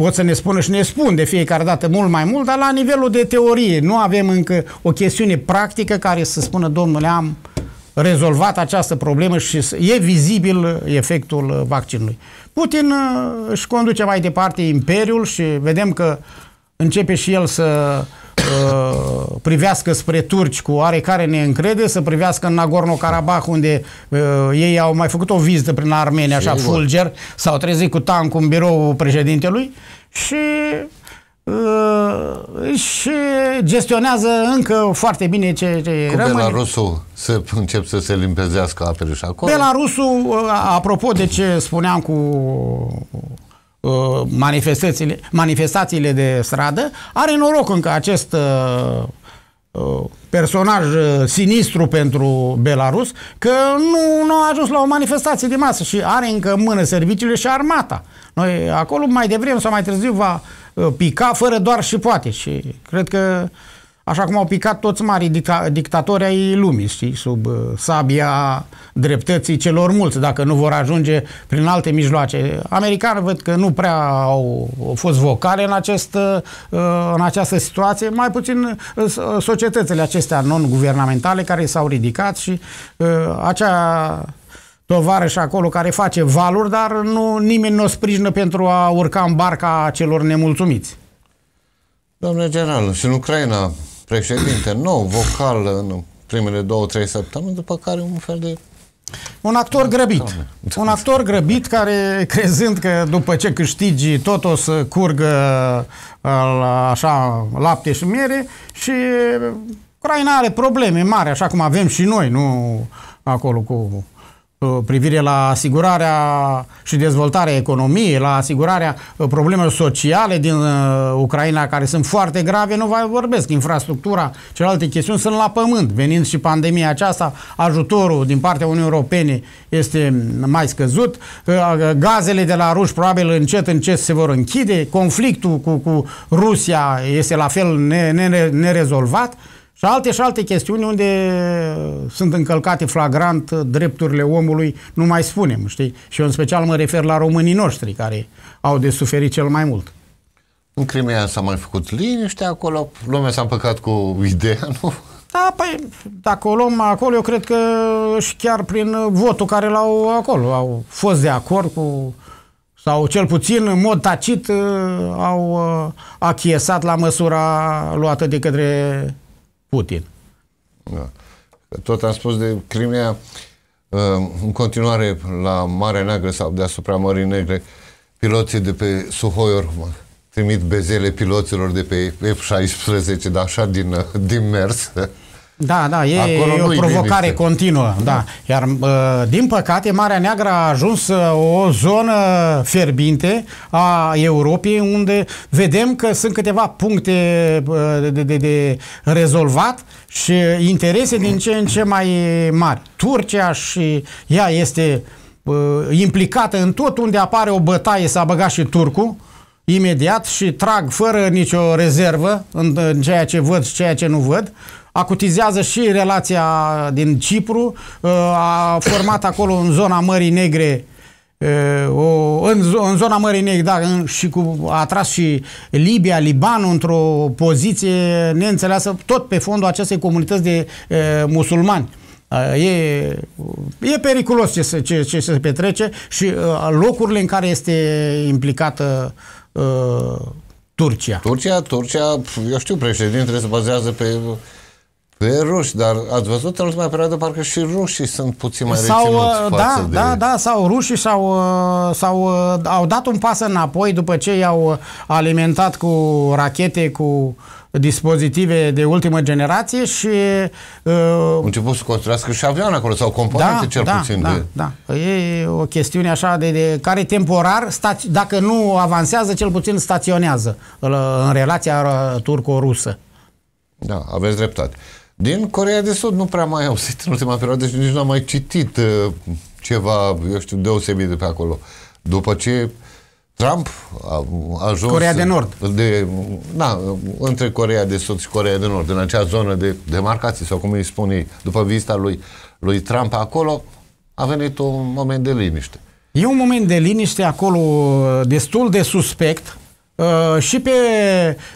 pot să ne spună și ne spun de fiecare dată mult mai mult, dar la nivelul de teorie nu avem încă o chestiune practică care să spună, domnule, am rezolvat această problemă și e vizibil efectul uh, vaccinului. Putin uh, își conduce mai departe imperiul și vedem că începe și el să uh, Uh, privească spre turci cu oarecare neîncrede, să privească în Nagorno-Karabakh unde uh, ei au mai făcut o vizită prin Armenia, așa, Sigur. fulger, s-au trezit cu tancul în biroul președintelui și uh, și gestionează încă foarte bine ce, ce Cu rămâne. Belarusul să încep să se limpezească apele și acolo. Belarusul, uh, apropo de ce spuneam cu Uh, manifestațiile, manifestațiile de stradă, are noroc încă acest uh, uh, personaj sinistru pentru Belarus că nu, nu a ajuns la o manifestație de masă și are încă în mână serviciile și armata. Noi acolo mai devreme sau mai târziu va pica fără doar și poate și cred că uh, așa cum au picat toți mari dicta- dictatori ai lumii, știi, sub uh, sabia dreptății celor mulți, dacă nu vor ajunge prin alte mijloace. Americani văd că nu prea au, fost vocale în, acest, uh, în această situație, mai puțin uh, uh societățile acestea non-guvernamentale care s-au ridicat și uh, acea și acolo care face valuri, dar nu, nimeni nu o sprijină pentru a urca în barca celor nemulțumiți. Domnule general, și în Ucraina președinte nou, vocal în primele două, trei săptămâni, după care un fel de un actor grăbit. Da, da. Un actor grăbit care, crezând că după ce câștigi tot o să curgă așa lapte și miere și Ucraina are probleme mari, așa cum avem și noi, nu acolo cu Uh, privire la asigurarea și dezvoltarea economiei, la asigurarea uh, problemelor sociale din uh, Ucraina, care sunt foarte grave, nu vă vorbesc. Infrastructura, celelalte chestiuni sunt la pământ. Venind și pandemia aceasta, ajutorul din partea Uniunii Europene este mai scăzut. Gazele de la ruși probabil încet, încet se vor închide. Conflictul cu, cu Rusia este la fel nerezolvat. Ne, ne, ne și alte și alte chestiuni unde uh, sunt încălcate flagrant uh, drepturile omului, nu mai spunem, știi? Și eu în special mă refer la românii noștri care au de suferit cel mai mult. În Crimea s-a mai făcut liniște acolo, lumea s-a împăcat cu ideea, nu? Da, păi, dacă o luăm acolo, eu cred că și chiar prin uh, votul care l-au acolo, au fost de acord cu, sau cel puțin în mod tacit, au achiesat la măsura luată de către Putin. Da. Tot am spus de Crimea, uh, în continuare la Marea Neagră sau deasupra Mării Negre, piloții de pe Suhoi urmă trimit bezele piloților de pe F-16, dar așa din, uh, din mers. Da, da, e, e o provocare liniște. continuă, da. da. Iar, uh, din păcate, Marea Neagră a ajuns uh, o zonă fierbinte a Europei, unde vedem că sunt câteva puncte uh, de, de, de rezolvat și interese din ce în ce mai mari. Turcia și ea este implicată în tot unde apare o bătaie, s-a băgat și turcul, imediat și trag fără nicio rezervă în, în ceea ce văd și ceea ce nu văd. Uh, acutizează și relația din Cipru, uh, a format acolo în zona Mării Negre uh, o, în, în zona Mării Negre, da, în, și cu, a atras și Libia, Libanul într-o poziție neînțeleasă, tot pe fondul acestei comunități de e, uh, musulmani. E, e periculos ce se, ce, ce se petrece și locurile în care este implicată e, Turcia. Turcia, Turcia, eu știu, președintele se bazează pe pe ruși, dar ați văzut în ultima perioadă parcă și rușii sunt puțin mai sau, reținuți da, față da, de... Da, da, sau rușii sau, uh, sau uh, au dat un pas înapoi după ce i-au alimentat cu rachete, cu dispozitive de ultimă generație și... Uh, au început să construiască și avioane acolo, sau componente da, cel da, puțin. Da, de... da, păi e o chestiune așa de, de care temporar, stați, dacă nu avansează, cel puțin staționează în relația turco-rusă. Da, aveți dreptate. Din Corea de Sud nu prea mai auzit în ultima perioadă și nici nu am mai citit uh, ceva, eu știu, deosebit de pe acolo. După ce Trump a ajuns... Corea de Nord. De, da, între Corea de Sud și Corea de Nord, în acea zonă de demarcație, sau cum îi spun ei, după vizita lui, lui Trump acolo, a venit un moment de liniște. E un moment de liniște acolo uh, destul de suspect, Uh, și pe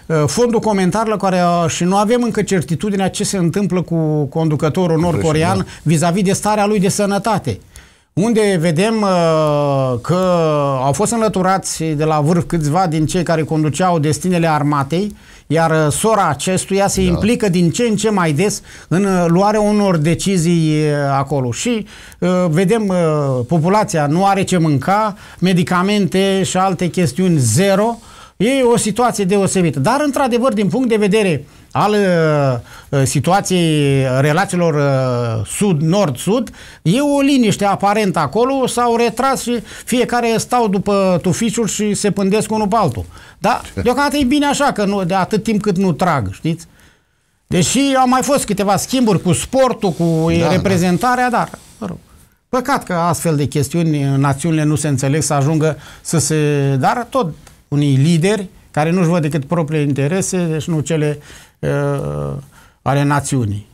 uh, fondul comentar la care uh, și nu avem încă certitudinea ce se întâmplă cu conducătorul nord-corean vis-a-vis de starea lui de sănătate unde vedem uh, că au fost înlăturați de la vârf câțiva din cei care conduceau destinele armatei, iar sora acestuia se da. implică din ce în ce mai des în luarea unor decizii acolo. Și uh, vedem uh, populația nu are ce mânca, medicamente și alte chestiuni zero, uh, E o situație deosebită. Dar, într-adevăr, din punct de vedere al uh, uh situației relațiilor uh, sud-nord-sud, e o liniște aparentă acolo, s-au retras și fiecare stau după tufișuri și se pândesc unul pe altul. Dar deocamdată e bine așa, că nu, de atât timp cât nu trag, știți? Deși au mai fost câteva schimburi cu sportul, cu da, da. reprezentarea, da. dar, mă rog, păcat că astfel de chestiuni națiunile nu se înțeleg să ajungă să se... Dar tot unii lideri care nu-și văd decât propriile interese și deci nu cele uh, ale națiunii.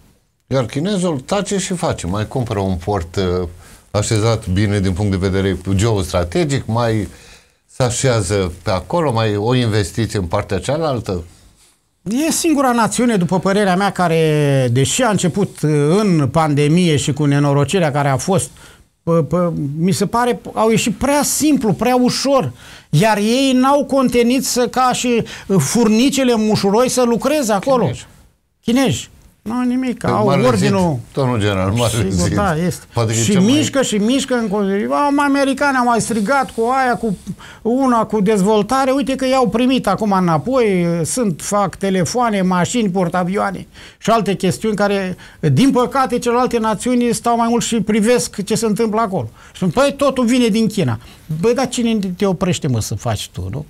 Iar chinezul tace și face. Mai cumpără un port uh, așezat bine din punct de vedere geostrategic, mai se așează pe acolo, mai o investiție în partea cealaltă. E singura națiune, după părerea mea, care, deși a început uh, în pandemie și cu nenorocerea care a fost Pă, pă, mi se pare, au ieșit prea simplu, prea ușor, iar ei n-au contenit să, ca și furnicele mușuroi să lucreze acolo. Chinezi. Chinezi. Nu, nimic. Că au ordinul. Domnul general, m Sigur, da, este. Poate și mișcă mai... și mișcă în continuare. Am americani, am mai strigat cu aia, cu una, cu dezvoltare. Uite că i-au primit acum înapoi. Sunt, fac telefoane, mașini, portavioane și alte chestiuni care, din păcate, celelalte națiuni stau mai mult și privesc ce se întâmplă acolo. Și păi, totul vine din China. Băi, dar cine te oprește, mă, să faci tu, nu?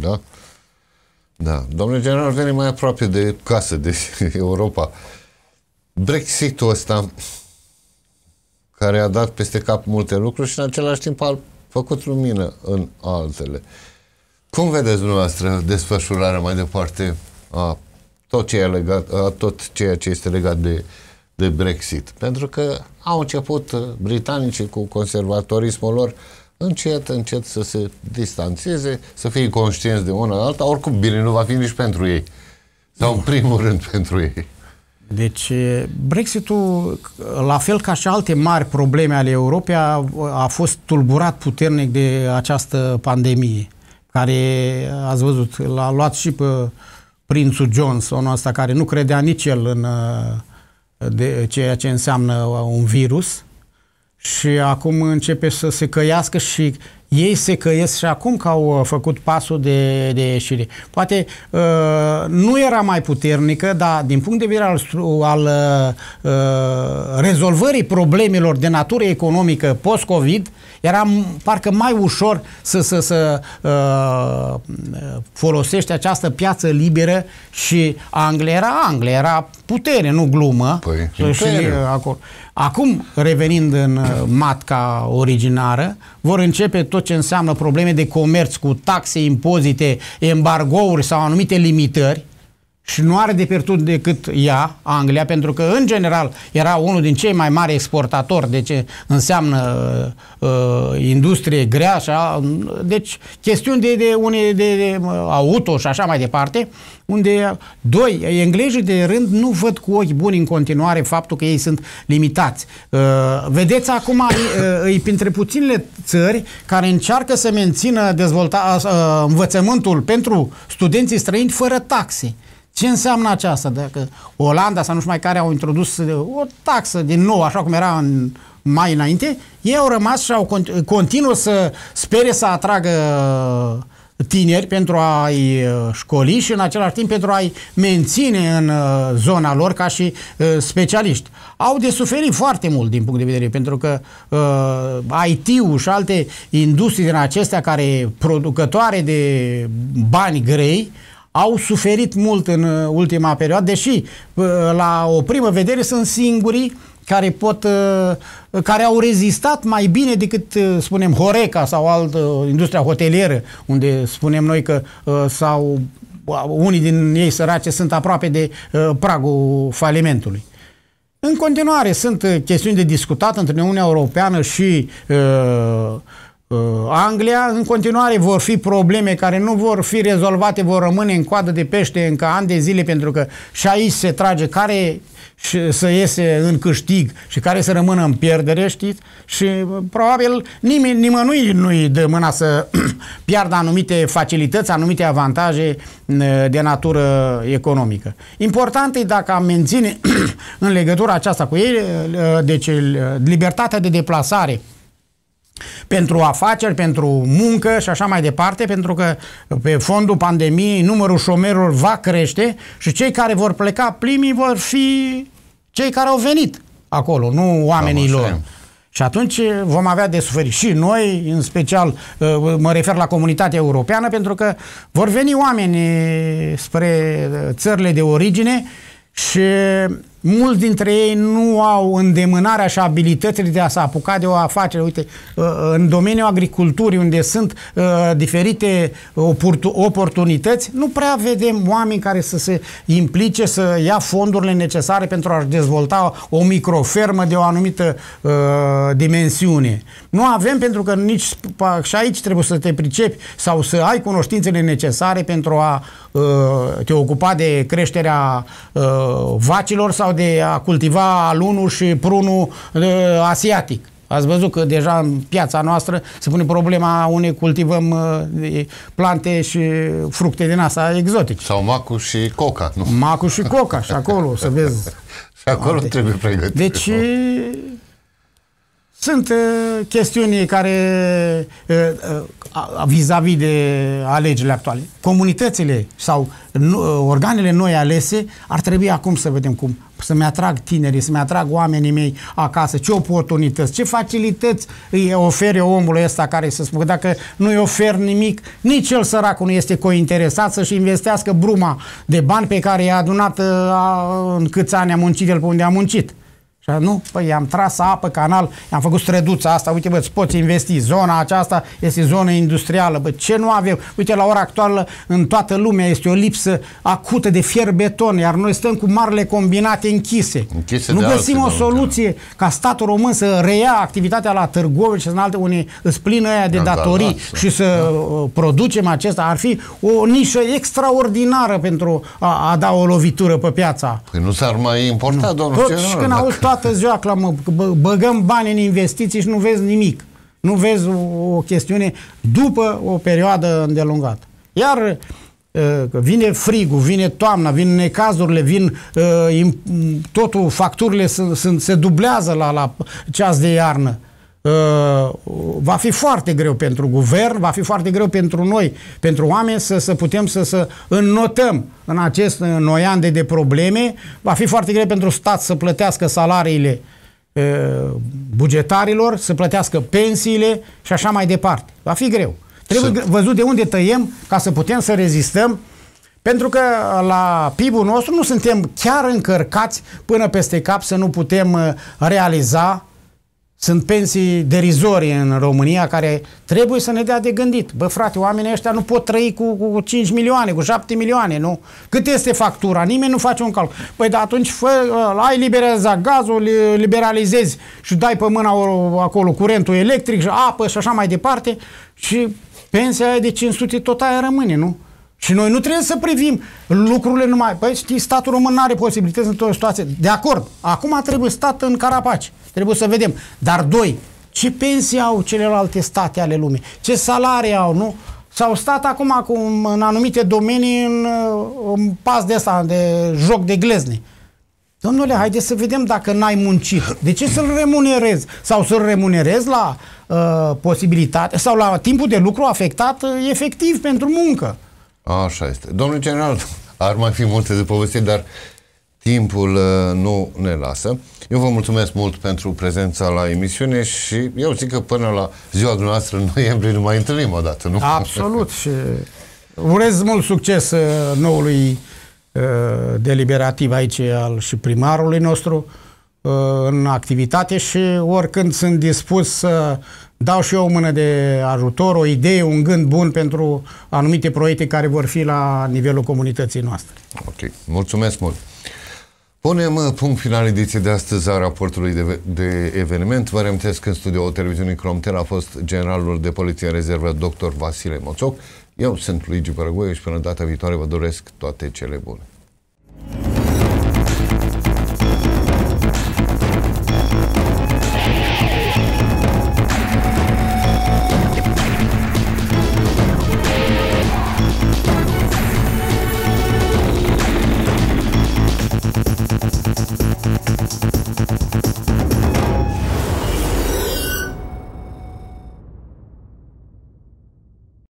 Da. Da. Domnule general, venim mai aproape de casă, de Europa. Brexitul ăsta, care a dat peste cap multe lucruri și în același timp a făcut lumină în altele. Cum vedeți dumneavoastră desfășurarea mai departe a tot, ce e legat, a tot ceea ce este legat de, de Brexit? Pentru că au început uh, britanicii cu conservatorismul lor uh, încet, încet să se distanțeze, să fie conștienți de una alta, oricum bine nu va fi nici pentru ei. Sau în primul rând pentru ei. Deci Brexitul, la fel ca și alte mari probleme ale Europei, a, a fost tulburat puternic de această pandemie, care, ați văzut, l-a luat și pe prințul Johnson ăsta, care nu credea nici el în de, ceea ce înseamnă un virus, și acum începe să se căiască și ei se căiesc și acum că au uh, făcut pasul de, de ieșire. Poate uh, nu era mai puternică, dar din punct de vedere al, al uh, uh, rezolvării problemelor de natură economică post-COVID, uh, era parcă mai ușor să, să, să uh, folosești această piață liberă și Anglia era Anglia, era putere, nu glumă. Păi, și acolo. Acum, revenind în uh, matca originară, vor începe tot ce înseamnă probleme de comerț cu taxe, impozite, embargouri sau anumite limitări și nu are de pierdut decât ea, Anglia, pentru că în general era unul din cei mai mari exportatori, deci înseamnă uh, uh, industrie grea, așa, deci chestiuni de, de, une, de, de uh, auto și așa mai departe, unde, doi, englezii de rând nu văd cu ochi buni în continuare faptul că ei sunt limitați. Uh, vedeți acum, uh, e printre puținele țări care încearcă să mențină dezvolta, uh, învățământul pentru studenții străini fără taxe. Ce înseamnă aceasta? Dacă Olanda sau nu știu mai care au introdus uh, o taxă din nou, așa cum era în mai înainte, ei au rămas și au continuă să spere să atragă uh, tineri pentru a-i uh, școli și în același timp pentru a-i menține în zona lor ca și specialiști. Au de suferit foarte mult din punct de vedere pentru că uh, IT-ul și alte industrii din acestea care producătoare de bani grei uh, au suferit mult în uh, ultima perioadă, deși uh, la o primă vedere sunt singurii care pot, uh, care au rezistat mai bine decât, spunem, Horeca sau altă industria hotelieră, unde spunem noi că sau unii din ei sărace sunt aproape de pragul falimentului. În continuare, sunt chestiuni de discutat între Uniunea Europeană și uh, Uh, Anglia, în continuare vor fi probleme care nu vor fi rezolvate, vor rămâne în coadă de pește încă ani de zile, pentru că și aici se trage care să iese în câștig și care să rămână în pierdere, știți? Și uh, probabil nimeni, nimănui nu-i dă mâna să piardă anumite facilități, anumite avantaje uh, de natură economică. Important e dacă am menține în legătura aceasta cu ei, deci libertatea de deplasare, pentru afaceri, pentru muncă și așa mai departe, pentru că pe fondul pandemiei numărul șomerilor va crește și cei care vor pleca primii vor fi cei care au venit acolo, nu oamenii lor. Și atunci eh, vom avea de suferit și noi, în special eh, mă refer la comunitatea europeană, pentru că vor veni oameni spre eh, țările de origine și mulți dintre ei nu au îndemânarea și abilitățile de a se apuca de o afacere. Uite, uh, uh, în domeniul agriculturii, unde sunt uh, diferite oportunități, nu prea vedem oameni care să se implice, să ia fondurile necesare pentru a-și dezvolta o microfermă de o anumită dimensiune. Nu avem pentru că nici și aici trebuie să te pricepi sau să ai cunoștințele necesare pentru a te ocupa de creșterea vacilor sau sau de a cultiva alunul și prunul e, asiatic. Ați văzut că deja în piața noastră se pune problema unei cultivăm uh, e, plante și fructe din asta exotice. Sau macu și coca, nu? Macu și coca și acolo, să vezi. și acolo trebuie pregătit. Deci... Nu? Sunt uh, chestiuni care, uh, uh, vis-a-vis uh, -vis de alegerile actuale, comunitățile sau uh, organele noi alese ar trebui acum să vedem cum să-mi atrag tinerii, să-mi atrag oamenii mei acasă, ce oportunități, ce facilități îi ofere omul ăsta care să spună dacă nu-i ofer nimic, nici el săracul nu este cointeresat să-și investească bruma de bani pe care i-a adunat uh, în câți ani a muncit el pe unde a muncit. Și nu, păi i-am tras apă, canal, i-am făcut străduța asta, uite bă, îți poți investi, zona aceasta este zonă industrială, bă, ce nu avem? Uite, la ora actuală în toată lumea este o lipsă acută de fier beton, iar noi stăm cu marile combinate închise. închise nu găsim o da. soluție da. ca statul român să reia activitatea la Târgoviște și în alte unii îți plină aia de da, da, datorii da, da, și să da. Uh, producem acesta. Ar fi o nișă extraordinară pentru a, a da o lovitură pe piața. Păi nu s-ar mai importa, nu. domnul Tot, general, și când dacă... auzi toată ziua bă, băgăm bani în investiții și nu vezi nimic. Nu vezi o, o chestiune după o perioadă îndelungată. Iar uh, vine frigul, vine toamna, vin necazurile, vin uh, totul, facturile se, se dublează la, la ceas de iarnă. Uh, va fi foarte greu pentru guvern, va fi foarte greu pentru noi, pentru oameni să, să putem să, să înnotăm în acest noian de, de probleme, va fi foarte greu pentru stat să plătească salariile uh, bugetarilor, să plătească pensiile și așa mai departe. Va fi greu. Trebuie Sunt. văzut de unde tăiem ca să putem să rezistăm pentru că la PIB-ul nostru nu suntem chiar încărcați până peste cap să nu putem uh, realiza sunt pensii derizorii în România care trebuie să ne dea de gândit. Bă, frate, oamenii ăștia nu pot trăi cu, cu 5 milioane, cu 7 milioane, nu? Cât este factura? Nimeni nu face un calcul. Păi, dar atunci fă, ă, ai liberaliza gazul, liberalizezi și dai pe mâna acolo curentul electric și apă și așa mai departe și pensia aia de 500 tot aia rămâne, nu? Și noi nu trebuie să privim lucrurile numai. Păi știi, statul român nu are posibilități în o situație. De acord, acum trebuie stat în carapaci. Trebuie să vedem. Dar doi, ce pensii au celelalte state ale lumii? Ce salarii au, nu? S-au stat acum cu, în anumite domenii în, în pas de asta, de joc de glezne. Domnule, haideți să vedem dacă n-ai muncit. De ce să-l remunerezi? Sau să-l remunerezi la uh, posibilitate sau la timpul de lucru afectat uh, efectiv pentru muncă. Așa este. Domnul general, ar mai fi multe de povestit, dar timpul uh, nu ne lasă. Eu vă mulțumesc mult pentru prezența la emisiune și eu zic că până la ziua dumneavoastră în noiembrie nu mai întâlnim o dată, nu? Absolut și urez mult succes uh, noului uh, deliberativ aici al și primarului nostru în activitate și oricând sunt dispus să dau și eu o mână de ajutor, o idee, un gând bun pentru anumite proiecte care vor fi la nivelul comunității noastre. Ok, mulțumesc mult! Punem uh, punct final ediției de astăzi a raportului de, de eveniment. Vă reamintesc că în studioul televiziunii Cromtel a fost generalul de poliție în rezervă, dr. Vasile Moțoc. Eu sunt Luigi Bărăgoiu și până data viitoare vă doresc toate cele bune.